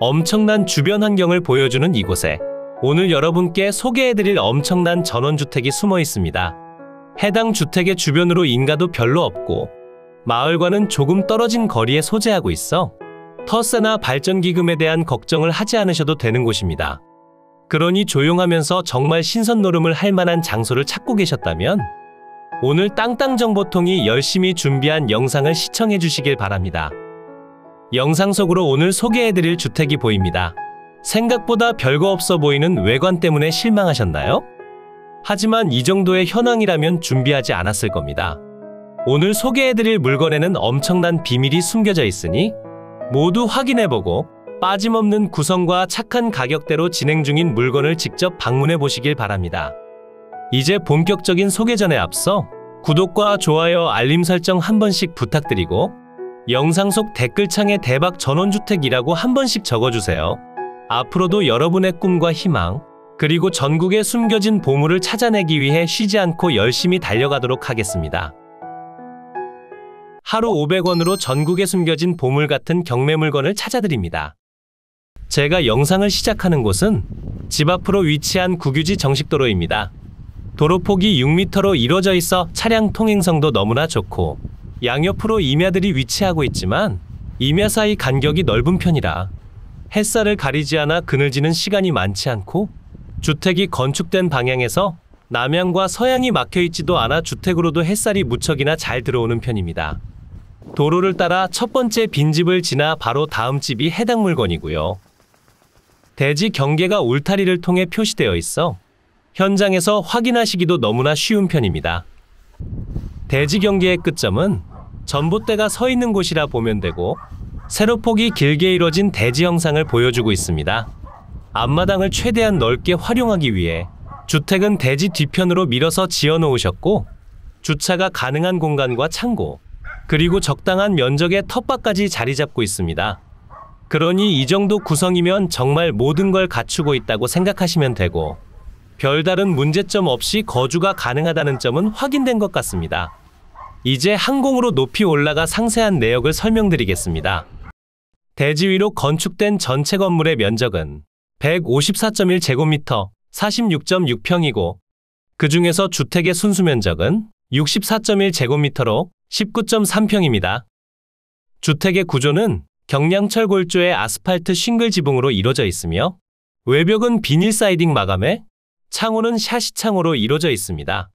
엄청난 주변 환경을 보여주는 이곳에 오늘 여러분께 소개해드릴 엄청난 전원주택이 숨어 있습니다. 해당 주택의 주변으로 인가도 별로 없고 마을과는 조금 떨어진 거리에 소재하고 있어 터세나 발전기금에 대한 걱정을 하지 않으셔도 되는 곳입니다. 그러니 조용하면서 정말 신선 놀음을할 만한 장소를 찾고 계셨다면 오늘 땅땅정보통이 열심히 준비한 영상을 시청해 주시길 바랍니다. 영상 속으로 오늘 소개해드릴 주택이 보입니다. 생각보다 별거 없어 보이는 외관 때문에 실망하셨나요? 하지만 이 정도의 현황이라면 준비하지 않았을 겁니다. 오늘 소개해드릴 물건에는 엄청난 비밀이 숨겨져 있으니 모두 확인해보고 빠짐없는 구성과 착한 가격대로 진행 중인 물건을 직접 방문해 보시길 바랍니다. 이제 본격적인 소개 전에 앞서 구독과 좋아요 알림 설정 한 번씩 부탁드리고 영상 속 댓글창에 대박 전원주택이라고 한 번씩 적어주세요. 앞으로도 여러분의 꿈과 희망, 그리고 전국의 숨겨진 보물을 찾아내기 위해 쉬지 않고 열심히 달려가도록 하겠습니다. 하루 500원으로 전국에 숨겨진 보물 같은 경매 물건을 찾아드립니다. 제가 영상을 시작하는 곳은 집 앞으로 위치한 국유지 정식도로입니다. 도로 폭이 6m로 이루어져 있어 차량 통행성도 너무나 좋고 양옆으로 임야들이 위치하고 있지만 임야 사이 간격이 넓은 편이라 햇살을 가리지 않아 그늘지는 시간이 많지 않고 주택이 건축된 방향에서 남향과 서향이 막혀 있지도 않아 주택으로도 햇살이 무척이나 잘 들어오는 편입니다. 도로를 따라 첫 번째 빈집을 지나 바로 다음 집이 해당 물건이고요. 대지 경계가 울타리를 통해 표시되어 있어 현장에서 확인하시기도 너무나 쉬운 편입니다. 대지 경계의 끝점은 전봇대가 서 있는 곳이라 보면 되고 세로폭이 길게 이뤄진 대지 형상을 보여주고 있습니다. 앞마당을 최대한 넓게 활용하기 위해 주택은 대지 뒤편으로 밀어서 지어 놓으셨고 주차가 가능한 공간과 창고 그리고 적당한 면적의 텃밭까지 자리 잡고 있습니다. 그러니 이 정도 구성이면 정말 모든 걸 갖추고 있다고 생각하시면 되고 별다른 문제점 없이 거주가 가능하다는 점은 확인된 것 같습니다. 이제 항공으로 높이 올라가 상세한 내역을 설명드리겠습니다. 대지 위로 건축된 전체 건물의 면적은 154.1제곱미터 46.6평이고 그 중에서 주택의 순수 면적은 64.1제곱미터로 19.3평입니다. 주택의 구조는 경량철 골조의 아스팔트 싱글 지붕으로 이루어져 있으며 외벽은 비닐 사이딩 마감에 창호는 샤시 창호로 이루어져 있습니다.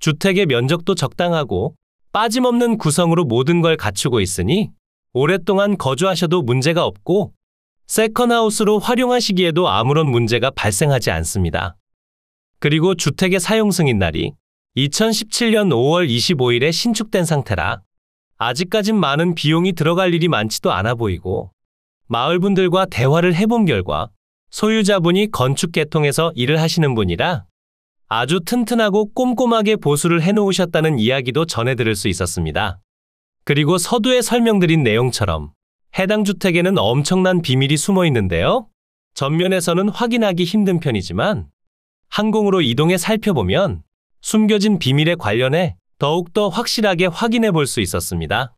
주택의 면적도 적당하고 빠짐없는 구성으로 모든 걸 갖추고 있으니 오랫동안 거주하셔도 문제가 없고 세컨하우스로 활용하시기에도 아무런 문제가 발생하지 않습니다. 그리고 주택의 사용 승인 날이 2017년 5월 25일에 신축된 상태라 아직까진 많은 비용이 들어갈 일이 많지도 않아 보이고 마을분들과 대화를 해본 결과 소유자분이 건축 계통에서 일을 하시는 분이라 아주 튼튼하고 꼼꼼하게 보수를 해놓으셨다는 이야기도 전해 들을 수 있었습니다. 그리고 서두에 설명드린 내용처럼 해당 주택에는 엄청난 비밀이 숨어 있는데요. 전면에서는 확인하기 힘든 편이지만 항공으로 이동해 살펴보면 숨겨진 비밀에 관련해 더욱더 확실하게 확인해 볼 수 있었습니다.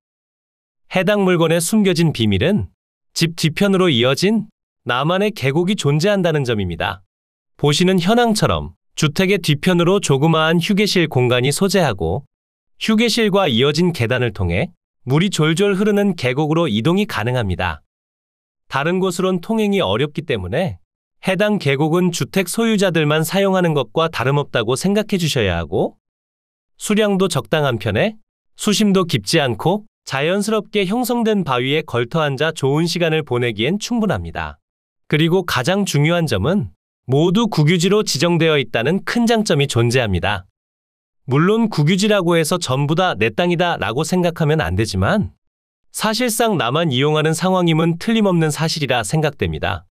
해당 물건의 숨겨진 비밀은 집 뒤편으로 이어진 나만의 계곡이 존재한다는 점입니다. 보시는 현황처럼 주택의 뒤편으로 조그마한 휴게실 공간이 소재하고 휴게실과 이어진 계단을 통해 물이 졸졸 흐르는 계곡으로 이동이 가능합니다. 다른 곳으론 통행이 어렵기 때문에 해당 계곡은 주택 소유자들만 사용하는 것과 다름없다고 생각해 주셔야 하고 수량도 적당한 편에 수심도 깊지 않고 자연스럽게 형성된 바위에 걸터 앉아 좋은 시간을 보내기엔 충분합니다. 그리고 가장 중요한 점은 모두 국유지로 지정되어 있다는 큰 장점이 존재합니다. 물론 국유지라고 해서 전부 다 내 땅이다 라고 생각하면 안 되지만 사실상 나만 이용하는 상황임은 틀림없는 사실이라 생각됩니다.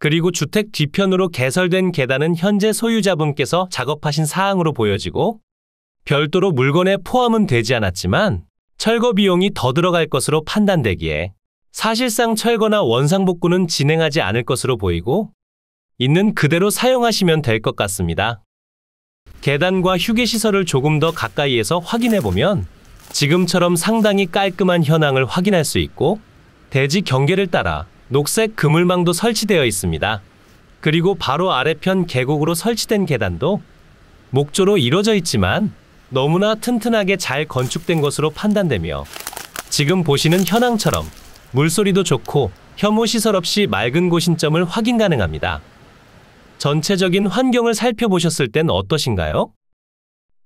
그리고 주택 뒤편으로 개설된 계단은 현재 소유자분께서 작업하신 사항으로 보여지고 별도로 물건에 포함은 되지 않았지만 철거 비용이 더 들어갈 것으로 판단되기에 사실상 철거나 원상복구는 진행하지 않을 것으로 보이고 있는 그대로 사용하시면 될 것 같습니다. 계단과 휴게시설을 조금 더 가까이에서 확인해 보면 지금처럼 상당히 깔끔한 현황을 확인할 수 있고 대지 경계를 따라 녹색 그물망도 설치되어 있습니다. 그리고 바로 아래편 계곡으로 설치된 계단도 목조로 이루어져 있지만 너무나 튼튼하게 잘 건축된 것으로 판단되며 지금 보시는 현황처럼 물소리도 좋고 혐오시설 없이 맑은 곳인 점을 확인 가능합니다. 전체적인 환경을 살펴보셨을 땐 어떠신가요?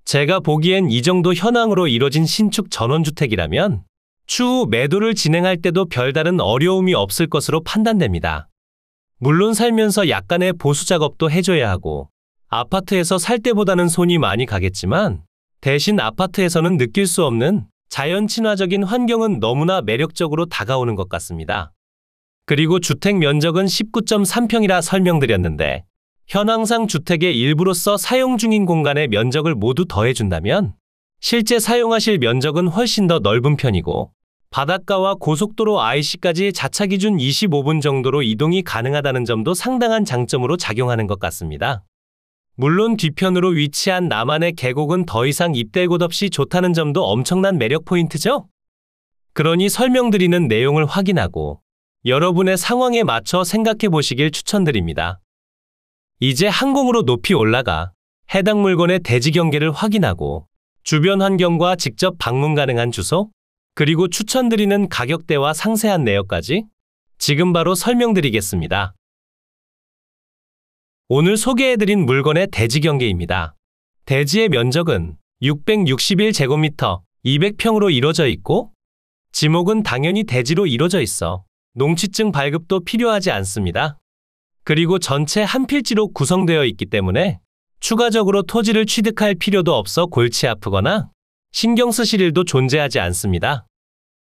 제가 보기엔 이 정도 현황으로 이뤄진 신축 전원주택이라면 추후 매도를 진행할 때도 별다른 어려움이 없을 것으로 판단됩니다. 물론 살면서 약간의 보수 작업도 해줘야 하고 아파트에서 살 때보다는 손이 많이 가겠지만 대신 아파트에서는 느낄 수 없는 자연 친화적인 환경은 너무나 매력적으로 다가오는 것 같습니다. 그리고 주택 면적은 19.3평이라 설명드렸는데 현황상 주택의 일부로서 사용 중인 공간의 면적을 모두 더해준다면 실제 사용하실 면적은 훨씬 더 넓은 편이고 바닷가와 고속도로 IC까지 자차 기준 25분 정도로 이동이 가능하다는 점도 상당한 장점으로 작용하는 것 같습니다. 물론 뒤편으로 위치한 남한의 계곡은 더 이상 입대곳 없이 좋다는 점도 엄청난 매력 포인트죠? 그러니 설명드리는 내용을 확인하고 여러분의 상황에 맞춰 생각해 보시길 추천드립니다. 이제 항공으로 높이 올라가 해당 물건의 대지 경계를 확인하고 주변 환경과 직접 방문 가능한 주소, 그리고 추천드리는 가격대와 상세한 내역까지 지금 바로 설명드리겠습니다. 오늘 소개해드린 물건의 대지 경계입니다. 대지의 면적은 661제곱미터 200평으로 이루어져 있고 지목은 당연히 대지로 이루어져 있어 농취증 발급도 필요하지 않습니다. 그리고 전체 한 필지로 구성되어 있기 때문에 추가적으로 토지를 취득할 필요도 없어 골치 아프거나 신경 쓰실 일도 존재하지 않습니다.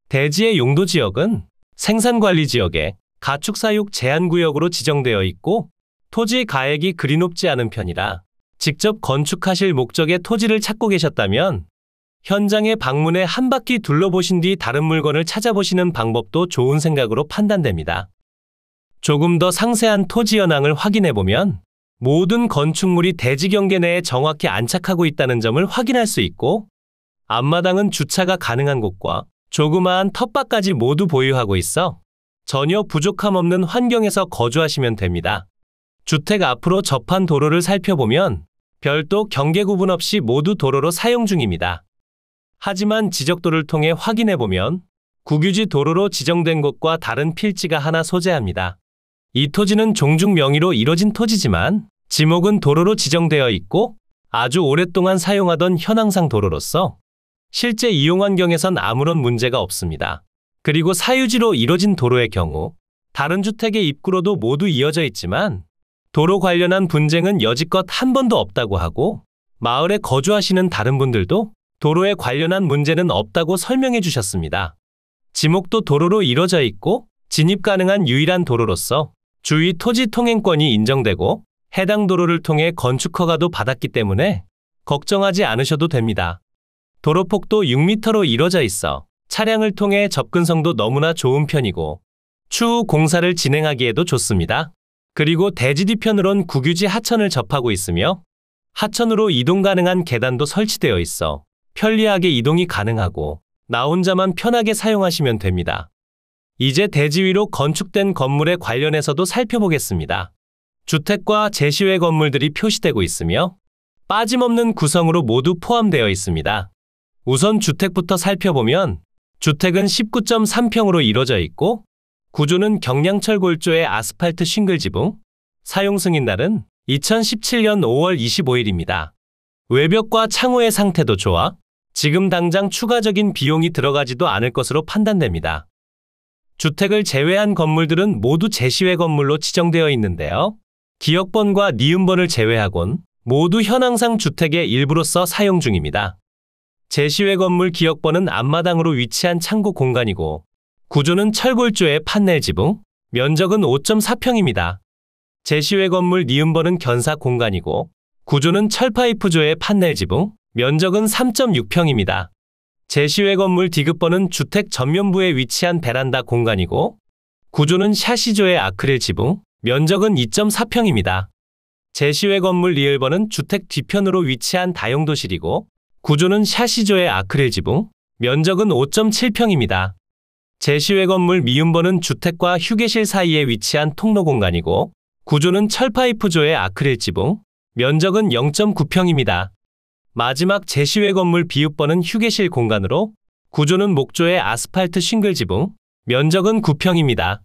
대지의 용도 지역은 생산관리 지역에 가축사육 제한구역으로 지정되어 있고 토지 가액이 그리 높지 않은 편이라 직접 건축하실 목적의 토지를 찾고 계셨다면 현장에 방문해 한 바퀴 둘러보신 뒤 다른 물건을 찾아보시는 방법도 좋은 생각으로 판단됩니다. 조금 더 상세한 토지 현황을 확인해 보면 모든 건축물이 대지 경계 내에 정확히 안착하고 있다는 점을 확인할 수 있고 앞마당은 주차가 가능한 곳과 조그마한 텃밭까지 모두 보유하고 있어 전혀 부족함 없는 환경에서 거주하시면 됩니다. 주택 앞으로 접한 도로를 살펴보면 별도 경계 구분 없이 모두 도로로 사용 중입니다. 하지만 지적도를 통해 확인해보면 국유지 도로로 지정된 곳과 다른 필지가 하나 소재합니다. 이 토지는 종중 명의로 이뤄진 토지지만 지목은 도로로 지정되어 있고 아주 오랫동안 사용하던 현황상 도로로서 실제 이용 환경에선 아무런 문제가 없습니다. 그리고 사유지로 이뤄진 도로의 경우 다른 주택의 입구로도 모두 이어져 있지만 도로 관련한 분쟁은 여지껏 한 번도 없다고 하고 마을에 거주하시는 다른 분들도 도로에 관련한 문제는 없다고 설명해 주셨습니다. 지목도 도로로 이뤄져 있고 진입 가능한 유일한 도로로서 주위 토지 통행권이 인정되고 해당 도로를 통해 건축 허가도 받았기 때문에 걱정하지 않으셔도 됩니다. 도로 폭도 6m로 이뤄져 있어 차량을 통해 접근성도 너무나 좋은 편이고 추후 공사를 진행하기에도 좋습니다. 그리고 대지 뒤편으론 국유지 하천을 접하고 있으며 하천으로 이동 가능한 계단도 설치되어 있어 편리하게 이동이 가능하고 나 혼자만 편하게 사용하시면 됩니다. 이제 대지위로 건축된 건물에 관련해서도 살펴보겠습니다. 주택과 제시외 건물들이 표시되고 있으며 빠짐없는 구성으로 모두 포함되어 있습니다. 우선 주택부터 살펴보면 주택은 19.3평으로 이루어져 있고 구조는 경량철 골조의 아스팔트 싱글 지붕, 사용 승인 날은 2017년 5월 25일입니다. 외벽과 창호의 상태도 좋아 지금 당장 추가적인 비용이 들어가지도 않을 것으로 판단됩니다. 주택을 제외한 건물들은 모두 제시회 건물로 지정되어 있는데요. 기역번과 니은번을 제외하곤 모두 현황상 주택의 일부로서 사용 중입니다. 제시회 건물 기역번은 앞마당으로 위치한 창고 공간이고 구조는 철골조의 판넬 지붕, 면적은 5.4평입니다. 제시회 건물 니은번은 견사 공간이고 구조는 철파이프조의 판넬 지붕, 면적은 3.6평입니다. 제시외 건물 디귿번은 주택 전면부에 위치한 베란다 공간이고 구조는 샤시조의 아크릴 지붕, 면적은 2.4평입니다. 제시외 건물 리을번은 주택 뒤편으로 위치한 다용도실이고 구조는 샤시조의 아크릴 지붕, 면적은 5.7평입니다. 제시외 건물 미음번은 주택과 휴게실 사이에 위치한 통로 공간이고 구조는 철파이프조의 아크릴 지붕, 면적은 0.9평입니다. 마지막 제시외 건물 비읍번은 휴게실 공간으로 구조는 목조의 아스팔트 싱글 지붕, 면적은 9평입니다.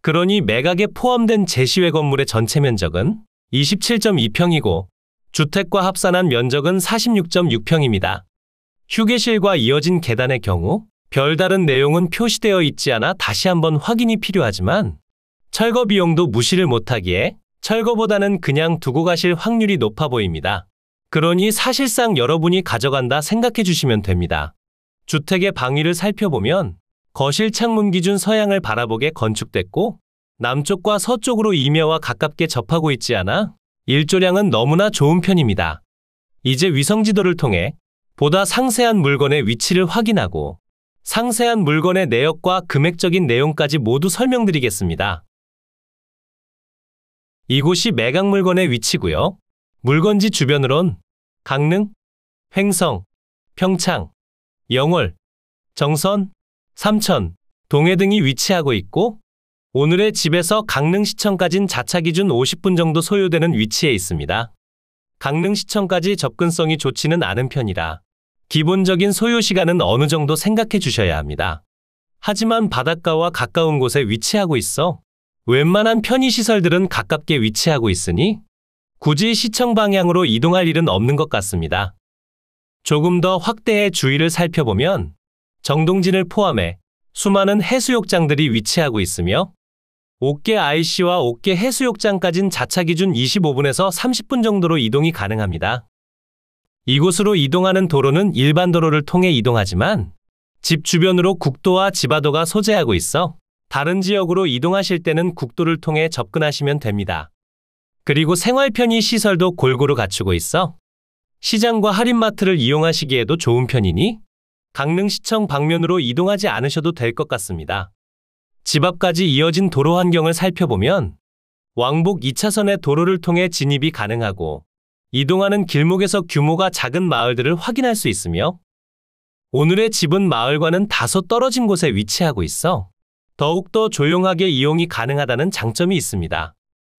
그러니 매각에 포함된 제시외 건물의 전체 면적은 27.2평이고 주택과 합산한 면적은 46.6평입니다. 휴게실과 이어진 계단의 경우 별다른 내용은 표시되어 있지 않아 다시 한번 확인이 필요하지만 철거 비용도 무시를 못하기에 철거보다는 그냥 두고 가실 확률이 높아 보입니다. 그러니 사실상 여러분이 가져간다 생각해 주시면 됩니다. 주택의 방위를 살펴보면 거실 창문 기준 서양을 바라보게 건축됐고 남쪽과 서쪽으로 임야와 가깝게 접하고 있지 않아 일조량은 너무나 좋은 편입니다. 이제 위성지도를 통해 보다 상세한 물건의 위치를 확인하고 상세한 물건의 내역과 금액적인 내용까지 모두 설명드리겠습니다. 이곳이 매각 물건의 위치고요. 물건지 주변으론 강릉, 횡성, 평창, 영월, 정선, 삼천, 동해 등이 위치하고 있고 오늘의 집에서 강릉시청까진 자차 기준 50분 정도 소요되는 위치에 있습니다. 강릉시청까지 접근성이 좋지는 않은 편이라 기본적인 소요 시간은 어느 정도 생각해 주셔야 합니다. 하지만 바닷가와 가까운 곳에 위치하고 있어 웬만한 편의시설들은 가깝게 위치하고 있으니 굳이 시청 방향으로 이동할 일은 없는 것 같습니다. 조금 더 확대해 주위를 살펴보면 정동진을 포함해 수많은 해수욕장들이 위치하고 있으며 옥계 IC와 옥계 해수욕장까진 자차 기준 25분에서 30분 정도로 이동이 가능합니다. 이곳으로 이동하는 도로는 일반 도로를 통해 이동하지만 집 주변으로 국도와 지바도가 소재하고 있어 다른 지역으로 이동하실 때는 국도를 통해 접근하시면 됩니다. 그리고 생활편의 시설도 골고루 갖추고 있어 시장과 할인마트를 이용하시기에도 좋은 편이니 강릉시청 방면으로 이동하지 않으셔도 될 것 같습니다. 집 앞까지 이어진 도로 환경을 살펴보면 왕복 2차선의 도로를 통해 진입이 가능하고 이동하는 길목에서 규모가 작은 마을들을 확인할 수 있으며 오늘의 집은 마을과는 다소 떨어진 곳에 위치하고 있어 더욱더 조용하게 이용이 가능하다는 장점이 있습니다.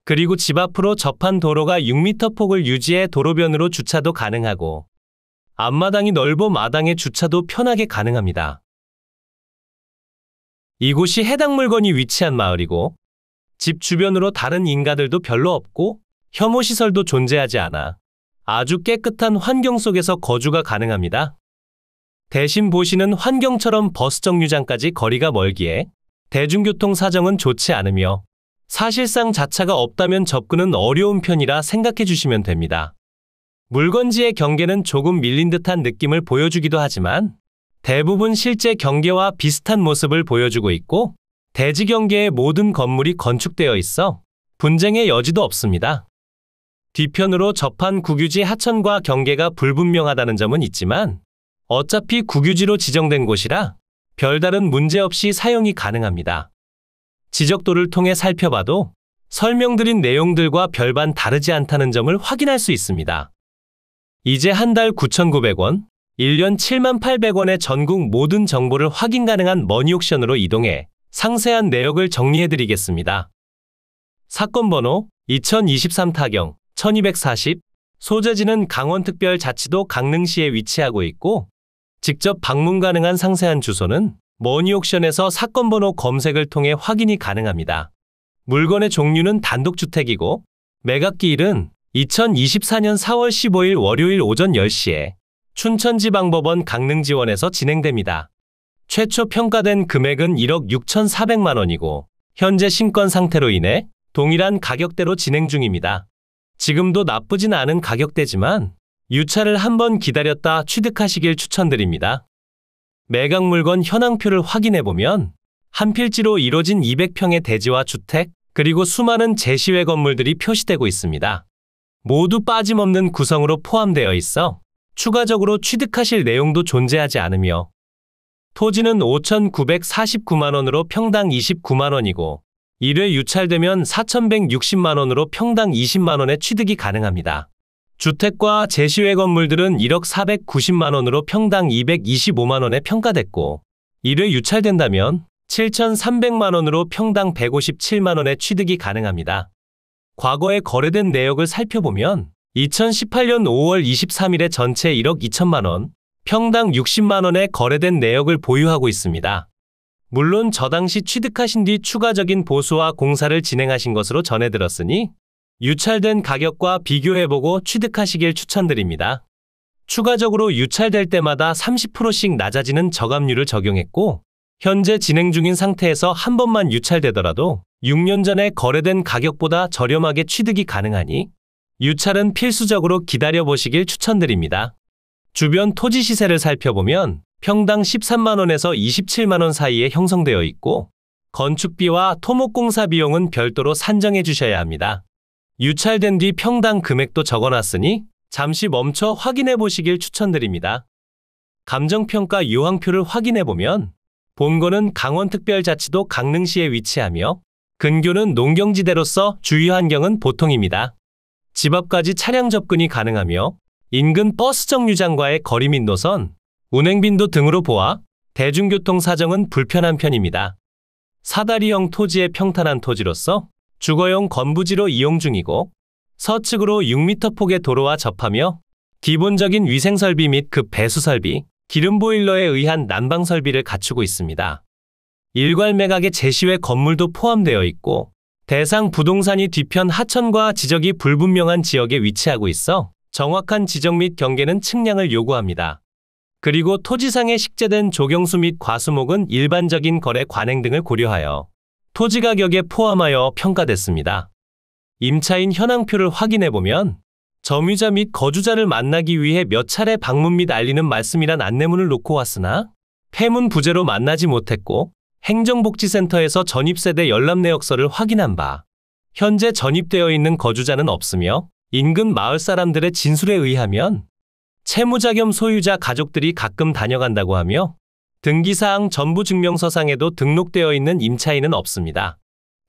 그리고 집 앞으로 접한 도로가 6m 폭을 유지해 도로변으로 주차도 가능하고 앞마당이 넓어 마당에 주차도 편하게 가능합니다. 이곳이 해당 물건이 위치한 마을이고 집 주변으로 다른 인가들도 별로 없고 혐오시설도 존재하지 않아 아주 깨끗한 환경 속에서 거주가 가능합니다. 대신 보시는 환경처럼 버스 정류장까지 거리가 멀기에 대중교통 사정은 좋지 않으며 사실상 자차가 없다면 접근은 어려운 편이라 생각해 주시면 됩니다. 물건지의 경계는 조금 밀린 듯한 느낌을 보여주기도 하지만 대부분 실제 경계와 비슷한 모습을 보여주고 있고 대지 경계의 모든 건물이 건축되어 있어 분쟁의 여지도 없습니다. 뒤편으로 접한 국유지 하천과 경계가 불분명하다는 점은 있지만 어차피 국유지로 지정된 곳이라 별다른 문제 없이 사용이 가능합니다. 지적도를 통해 살펴봐도 설명드린 내용들과 별반 다르지 않다는 점을 확인할 수 있습니다. 이제 한 달 9,900원, 1년 7,800원의 전국 모든 정보를 확인 가능한 머니옥션으로 이동해 상세한 내역을 정리해드리겠습니다. 사건 번호 2023 타경 1240 소재지는 강원특별자치도 강릉시에 위치하고 있고 직접 방문 가능한 상세한 주소는 머니옥션에서 사건 번호 검색을 통해 확인이 가능합니다. 물건의 종류는 단독주택이고 매각기일은 2024년 4월 15일 월요일 오전 10시에 춘천지방법원 강릉지원에서 진행됩니다. 최초 평가된 금액은 1억 6,400만 원이고 현재 신권 상태로 인해 동일한 가격대로 진행 중입니다. 지금도 나쁘진 않은 가격대지만 유차를 한번 기다렸다 취득하시길 추천드립니다. 매각 물건 현황표를 확인해 보면 한 필지로 이뤄진 200평의 대지와 주택, 그리고 수많은 제시외 건물들이 표시되고 있습니다. 모두 빠짐없는 구성으로 포함되어 있어 추가적으로 취득하실 내용도 존재하지 않으며 토지는 5,949만원으로 평당 29만원이고 이를 유찰되면 4,160만원으로 평당 20만원의 취득이 가능합니다. 주택과 제시외 건물들은 1억 490만 원으로 평당 225만 원에 평가됐고 이를 유찰된다면 7,300만 원으로 평당 157만 원의 취득이 가능합니다. 과거에 거래된 내역을 살펴보면 2018년 5월 23일에 전체 1억 2천만 원, 평당 60만 원에 거래된 내역을 보유하고 있습니다. 물론 저 당시 취득하신 뒤 추가적인 보수와 공사를 진행하신 것으로 전해들었으니 유찰된 가격과 비교해보고 취득하시길 추천드립니다. 추가적으로 유찰될 때마다 30%씩 낮아지는 저감률을 적용했고, 현재 진행 중인 상태에서 한 번만 유찰되더라도 6년 전에 거래된 가격보다 저렴하게 취득이 가능하니 유찰은 필수적으로 기다려보시길 추천드립니다. 주변 토지 시세를 살펴보면 평당 13만원에서 27만원 사이에 형성되어 있고 건축비와 토목공사 비용은 별도로 산정해 주셔야 합니다. 유찰된 뒤 평당 금액도 적어놨으니 잠시 멈춰 확인해 보시길 추천드립니다. 감정평가 요황표를 확인해 보면 본거는 강원특별자치도 강릉시에 위치하며 근교는 농경지대로서 주위 환경은 보통입니다. 집 앞까지 차량 접근이 가능하며 인근 버스 정류장과의 거리 및 노선, 운행빈도 등으로 보아 대중교통 사정은 불편한 편입니다. 사다리형 토지의 평탄한 토지로서 주거용 건부지로 이용 중이고 서측으로 6m 폭의 도로와 접하며 기본적인 위생설비 및급 그 배수설비, 기름보일러에 의한 난방설비를 갖추고 있습니다. 일괄 매각의 제시외 건물도 포함되어 있고 대상 부동산이 뒤편 하천과 지적이 불분명한 지역에 위치하고 있어 정확한 지적 및 경계는 측량을 요구합니다. 그리고 토지상에 식재된 조경수 및 과수목은 일반적인 거래 관행 등을 고려하여 토지 가격에 포함하여 평가됐습니다. 임차인 현황표를 확인해 보면 점유자 및 거주자를 만나기 위해 몇 차례 방문 및 알리는 말씀이란 안내문을 놓고 왔으나 폐문 부재로 만나지 못했고 행정복지센터에서 전입세대 열람 내역서를 확인한 바 현재 전입되어 있는 거주자는 없으며 인근 마을 사람들의 진술에 의하면 채무자 겸 소유자 가족들이 가끔 다녀간다고 하며 등기사항 전부 증명서상에도 등록되어 있는 임차인은 없습니다.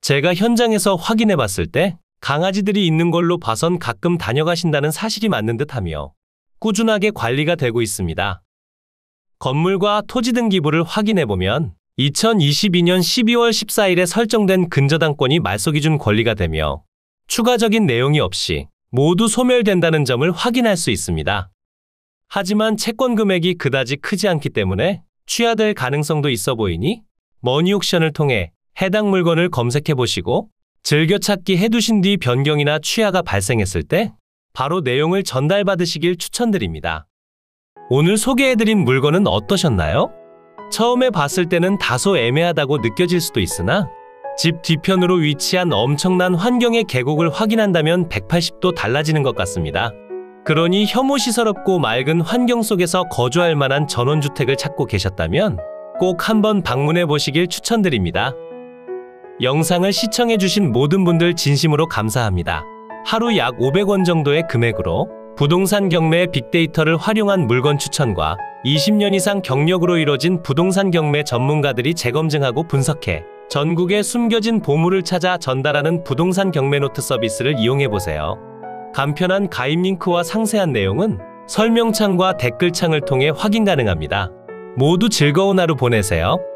제가 현장에서 확인해 봤을 때 강아지들이 있는 걸로 봐선 가끔 다녀가신다는 사실이 맞는 듯 하며 꾸준하게 관리가 되고 있습니다. 건물과 토지 등기부를 확인해 보면 2022년 12월 14일에 설정된 근저당권이 말소기준 권리가 되며 추가적인 내용이 없이 모두 소멸된다는 점을 확인할 수 있습니다. 하지만 채권 금액이 그다지 크지 않기 때문에 취하될 가능성도 있어 보이니 머니옥션을 통해 해당 물건을 검색해 보시고 즐겨찾기 해두신 뒤 변경이나 취하가 발생했을 때 바로 내용을 전달받으시길 추천드립니다. 오늘 소개해드린 물건은 어떠셨나요? 처음에 봤을 때는 다소 애매하다고 느껴질 수도 있으나 집 뒤편으로 위치한 엄청난 환경의 계곡을 확인한다면 180도 달라지는 것 같습니다. 그러니 혐오시설없고 맑은 환경 속에서 거주할 만한 전원주택을 찾고 계셨다면 꼭 한번 방문해 보시길 추천드립니다. 영상을 시청해 주신 모든 분들 진심으로 감사합니다. 하루 약 500원 정도의 금액으로 부동산 경매 빅데이터를 활용한 물건 추천과 20년 이상 경력으로 이뤄진 부동산 경매 전문가들이 재검증하고 분석해 전국의 숨겨진 보물을 찾아 전달하는 부동산 경매 노트 서비스를 이용해 보세요. 간편한 가입 링크와 상세한 내용은 설명창과 댓글창을 통해 확인 가능합니다. 모두 즐거운 하루 보내세요.